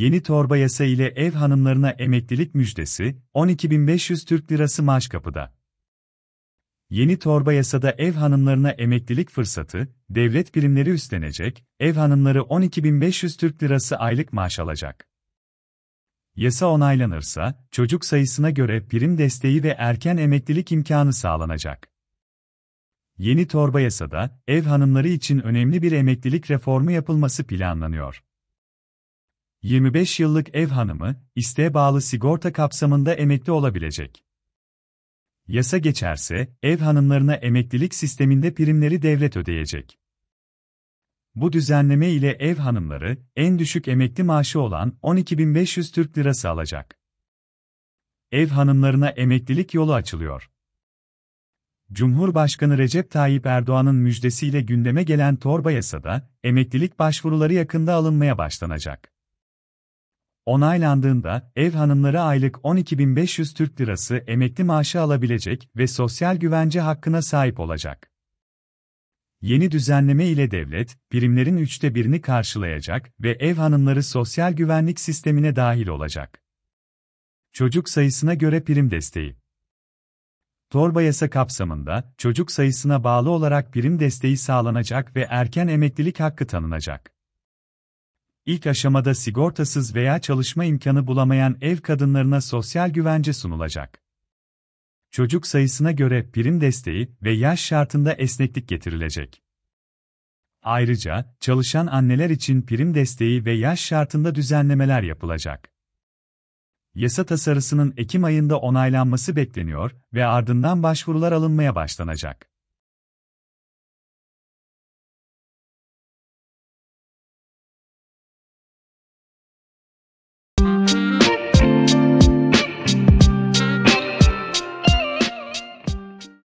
Yeni torba yasa ile ev hanımlarına emeklilik müjdesi, 12.500 Türk Lirası maaş kapıda. Yeni torba yasada ev hanımlarına emeklilik fırsatı, devlet primleri üstlenecek, ev hanımları 12.500 Türk Lirası aylık maaş alacak. Yasa onaylanırsa, çocuk sayısına göre prim desteği ve erken emeklilik imkanı sağlanacak. Yeni torba yasada, ev hanımları için önemli bir emeklilik reformu yapılması planlanıyor. 25 yıllık ev hanımı, isteğe bağlı sigorta kapsamında emekli olabilecek. Yasa geçerse, ev hanımlarına emeklilik sisteminde primleri devlet ödeyecek. Bu düzenleme ile ev hanımları, en düşük emekli maaşı olan 12.500 Türk Lirası alacak. Ev hanımlarına emeklilik yolu açılıyor. Cumhurbaşkanı Recep Tayyip Erdoğan'ın müjdesiyle gündeme gelen torba yasada, emeklilik başvuruları yakında alınmaya başlanacak. Onaylandığında ev hanımları aylık 12.500 Türk Lirası emekli maaşı alabilecek ve sosyal güvence hakkına sahip olacak. Yeni düzenleme ile devlet, primlerin üçte birini karşılayacak ve ev hanımları sosyal güvenlik sistemine dahil olacak. Çocuk sayısına göre prim desteği Torba yasa kapsamında, çocuk sayısına bağlı olarak prim desteği sağlanacak ve erken emeklilik hakkı tanınacak. İlk aşamada sigortasız veya çalışma imkanı bulamayan ev kadınlarına sosyal güvence sunulacak. Çocuk sayısına göre prim desteği ve yaş şartında esneklik getirilecek. Ayrıca, çalışan anneler için prim desteği ve yaş şartında düzenlemeler yapılacak. Yasa tasarısının Ekim ayında onaylanması bekleniyor ve ardından başvurular alınmaya başlanacak.